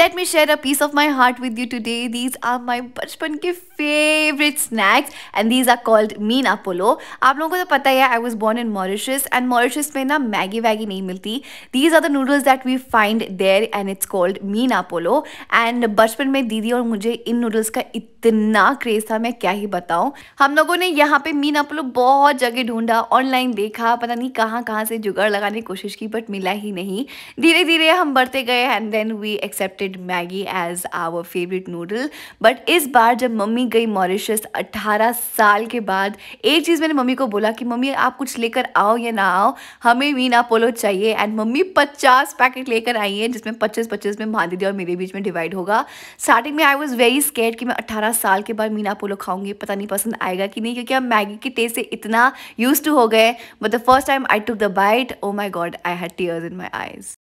late me share a piece of my heart with you today these are my बचपन के favourite snacks and these are called mine Apollo आप लोगों को तो पता ही है I was born in Mauritius and Mauritius में ना मैगी वैगी नहीं मिलती these are the noodles that we find there and it's called mine Apollo and बचपन में दीदी और मुझे इन नूडल्स का इतना क्रेज था मैं क्या ही बताऊँ हम लोगों ने यहाँ पे मीन अपोलो बहुत जगह ढूंढा ऑनलाइन देखा पता नहीं कहाँ कहाँ से जुगाड़ लगाने की कोशिश की बट मिला ही नहीं धीरे धीरे हम बढ़ते गए and then we accepted decided Maggi as our favourite noodle but इस बार जब मम्मी गई मॉरिशस 18 साल के बाद एक चीज़ मैंने मम्मी को बोला कि मम्मी आप कुछ लेकर आओ या ना आओ हमें वीना पोलो चाहिए एंड मम्मी 50 पैकेट लेकर आई है जिसमें 25 25 में मान दी और मेरे बीच में डिवाइड होगा स्टार्टिंग में आई वॉज वेरी स्केयर कि मैं अट्ठारह साल के बाद मीना पोलो खाऊंगी पता नहीं पसंद आएगा कि नहीं क्योंकि हम मैगी के टेस्ट से इतना यूज टू हो गए but the first time I took the bite oh my God I had tears in my eyes